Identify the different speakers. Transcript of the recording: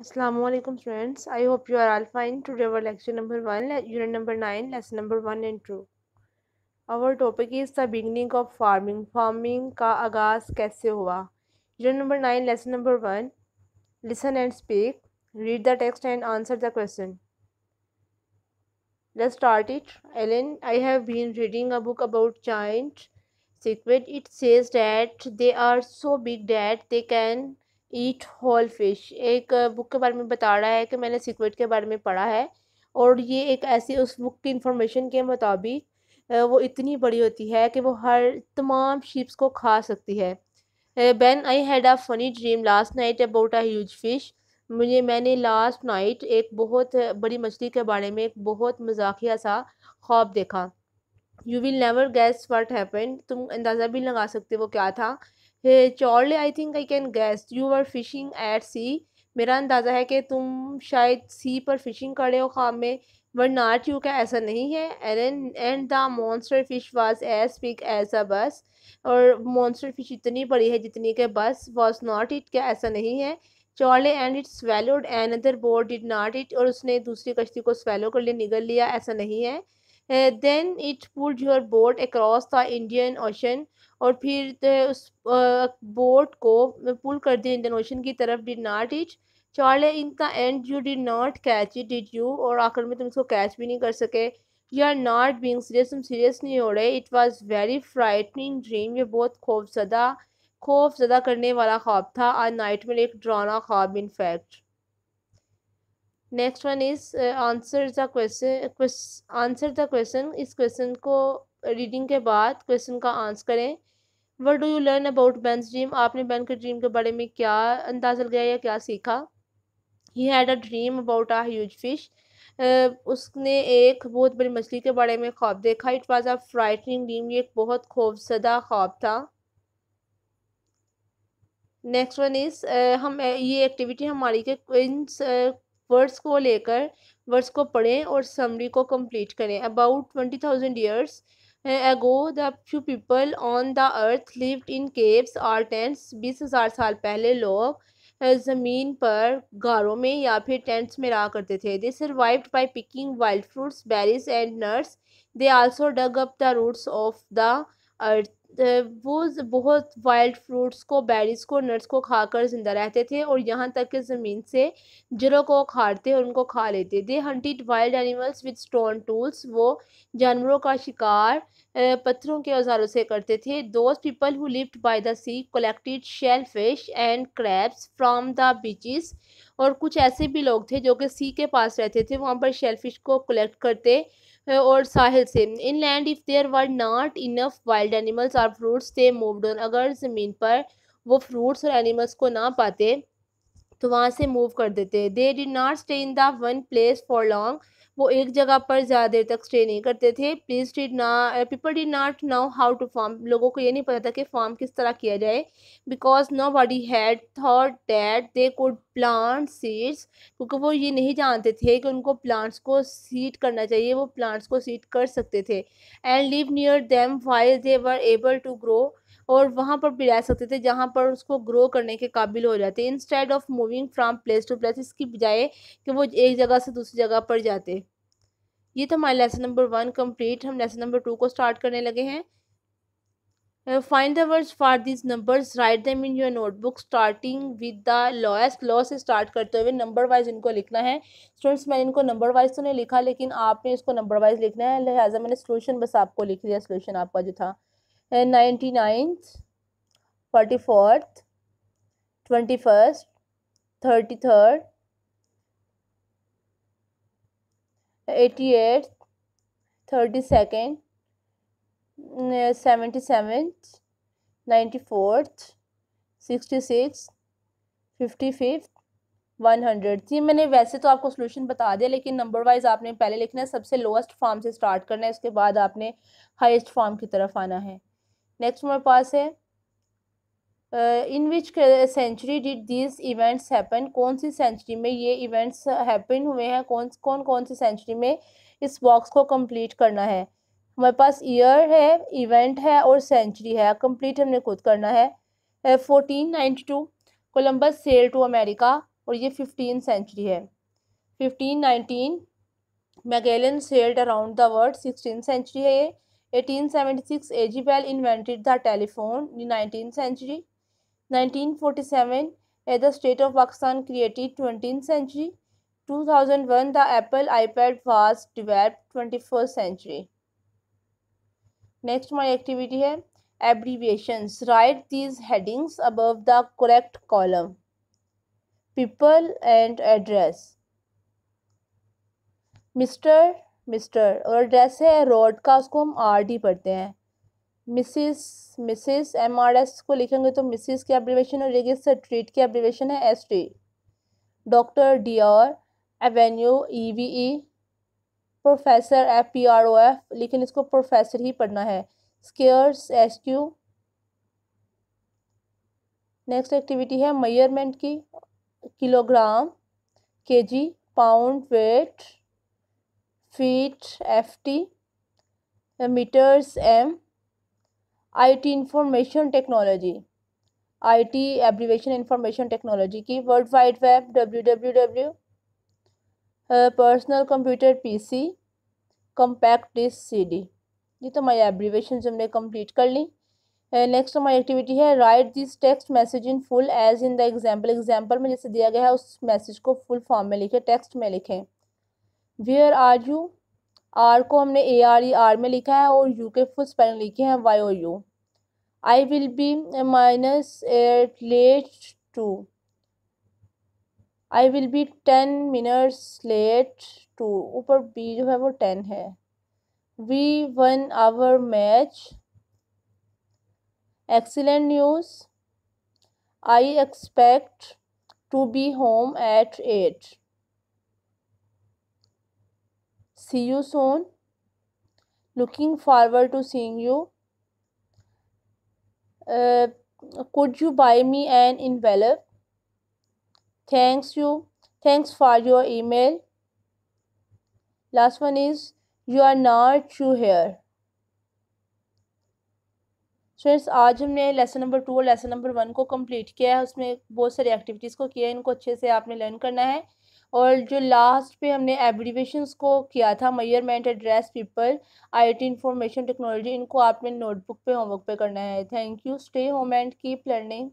Speaker 1: Assalamu alaikum students. I hope you are all fine. Today our lecture number 1, unit number 9, lesson number 1 and 2. Our topic is the beginning of farming. Farming ka agas kaise hua? Unit number 9, lesson number 1. Listen and speak. Read the text and answer the question. Let's start it. Ellen, I have been reading a book about giant secret. It says that they are so big that they can eat whole fish एक book के बारे में बता रहा है कि मैंने secret के बारे में पढ़ा है और ये एक ऐसी उस बुक की इंफॉर्मेशन के मुताबिक वो इतनी बड़ी होती है कि वो हर तमाम शिप्स को खा सकती है Ben I had a funny dream last night about a huge fish मुझे मैंने लास्ट नाइट एक बहुत बड़ी मछली के बारे में एक बहुत मजाकिया सा ख्वाब देखा you will never guess what happen तुम अंदाज़ा भी लगा सकते हो क्या था hey, Charlie I think I can guess you are fishing at sea मेरा अंदाज़ा है कि तुम शायद सी पर फिशिंग कर रहे हो खाम में वर नॉट यू का ऐसा नहीं है Aaron and the monster fish was as big as a bus और मॉन्स्टर फिश इतनी बड़ी है जितनी के बस वॉज नॉट इट का ऐसा नहीं है चौड़े and it swallowed another board did not it और उसने दूसरी कश्ती को स्वेलो कर लिया निगल लिया ऐसा नहीं है then it pulled your boat across the Indian Ocean और फिर तो उस बोट को पुल कर दिया इंडियन ओशन की तरफ did not it Charlie in the end you did not catch it did you और आखिर में तुम इसको कैच भी नहीं कर सके you are not being serious तुम सीरियस नहीं हो रहे it was very frightening dream ये बहुत खौफजदा जदा करने वाला ख्वाब था आज नाइट में एक डराना ख्वाब in fact next one is answer the question answer the question इस क्वेश्चन को रीडिंग के बाद क्वेश्चन का आंसर करें what do you learn about Ben's dream आपने बैन के ड्रीम के बारे में क्या अंदाज़ा लगाया या क्या सीखा he had a dream about a huge fish उसने एक बहुत बड़ी मछली के बारे में ख्वाब देखा it was a frightening dream ये एक बहुत खौफसदा ख्वाब था नेक्स्ट वन इज़ हम ये एक्टिविटी हमारी के इन वर्ड्स को लेकर वर्ड्स को पढ़ें और समरी को कंप्लीट करें about twenty thousand years ago the few people on the earth lived in caves और टेंट्स बीस हज़ार साल पहले लोग ज़मीन पर गारों में या फिर टेंट्स में रहा करते थे they survived by picking wild fruits berries and nuts they also dug up the roots of the earth वो बहुत वाइल्ड फ्रूट्स को बेरीज को नट्स को खाकर ज़िंदा रहते थे और यहाँ तक कि ज़मीन से जड़ों को उखाड़ते और उनको खा लेते थे hunted wild animals with stone tools वो जानवरों का शिकार पत्थरों के औजारों से करते थे those people who lived by the sea collected shellfish and crabs from the beaches और कुछ ऐसे भी लोग थे जो कि सी के पास रहते थे वहाँ पर शेल फिश को कलेक्ट करते और साहिल से inland if there were not enough wild animals और फ्रूट्स दे मूवड ऑन अगर ज़मीन पर वो फ्रूट्स और एनिमल्स को ना पाते तो वहाँ से मूव कर देते they did not stay in the one place for long वो एक जगह पर ज़्यादा देर तक स्टे नहीं करते थे प्लीज डिड ना people did not know how to farm लोगों को ये नहीं पता था कि फार्म किस तरह किया जाए because nobody had thought that they could plant seeds क्योंकि वो ये नहीं जानते थे कि उनको प्लांट्स को सीड करना चाहिए वो प्लांट्स को सीड कर सकते थे and live near them wise they were able to grow और वहाँ पर भी रह सकते थे जहाँ पर उसको ग्रो करने के काबिल हो जाते instead of moving from place to place इसकी बजाय कि वो एक जगह से दूसरी जगह पर जाते ये तो हमारे लेसन नंबर वन कम्प्लीट हम लेसन नंबर टू को स्टार्ट करने लगे हैं fine the words for these numbers write them in your notebook starting with the lowest law से स्टार्ट करते हुए नंबर वाइज इनको लिखना है स्टूडेंट्स मैंने इनको नंबर वाइज तो नहीं लिखा लेकिन आपने इसको नंबर वाइज लिखना है लिहाजा मैंने सोल्यूशन बस आपको लिख दिया सोल्यूशन आपका जो था ninety ninth forty fourth twenty first thirty third eighty eight thirty second seventy seventh ninety fourth sixty six fifty fifth one hundred थी मैंने वैसे तो आपको सोल्यूशन बता दिया लेकिन नंबर वाइज आपने पहले लिखना है सबसे लोएस्ट फॉर्म से स्टार्ट करना है उसके बाद आपने हाईएस्ट फॉर्म की तरफ आना है नेक्स्ट हमारे पास है in which century did this events happen कौन सी सेंचुरी में ये इवेंट्स हैपन हुए हैं कौन कौन कौन सी सेंचुरी में इस बॉक्स को कंप्लीट करना है हमारे पास ईयर है इवेंट है और सेंचुरी है कंप्लीट हमने खुद करना है fourteen ninety two Columbus sail to America और ये फिफ्टीन सेंचुरी है fifteen nineteen Magellan sailed around the world sixteen century है ये 1876 A.G. Bell invented the telephone in 19th century. 1947 the state of Pakistan created 20th century. 2001 the Apple iPad was developed 21st century. Next my activity है abbreviations. Write these headings above the correct column. People and address. Mr. Mister और address है road का उसको हम R D पढ़ते हैं missus missus M R S को लिखेंगे तो मिसिस की एब्रिवेशन और जाएगी ट्रीट की एब्रिवेशन है S T doctor D R avenue E V E professor P R O F एफ लेकिन इसको प्रोफेसर ही पढ़ना है squares S Q next activity है मयरमेंट की kilogram KG pound weight feet F T metres M IT information technology IT abbreviation information technology की world wide web W W W personal computer PC compact disc CD ये तो हमारी abbreviation हमने complete कर ली next uh, हमारी activity है write this text message in full as in the example example में जैसे दिया गया है उस मैसेज को फुल फॉर्म में लिखें टेक्स्ट में लिखें वेयर आर यू आर को हमने ए आर ई आर में लिखा है और यू के फुल स्पेलिंग लिखे हैं Y O U I will be minus eight late to I will be ten minutes late two ऊपर बी जो है वो टेन है we won our match excellent news I expect to be home at eight see you soon looking forward to seeing you uh, could you buy me an envelope thanks you thanks for your email last one is you are not true here students आज हमने lesson number two और lesson number one को complete किया है उसमें बहुत सारी activities को किया है इनको अच्छे से आपने लर्न करना है और जो लास्ट पे हमने एब्रीवेशन को किया था measurement address people IT information technology इनको आपने नोटबुक पे होमवर्क पे करना है thank you stay home and keep learning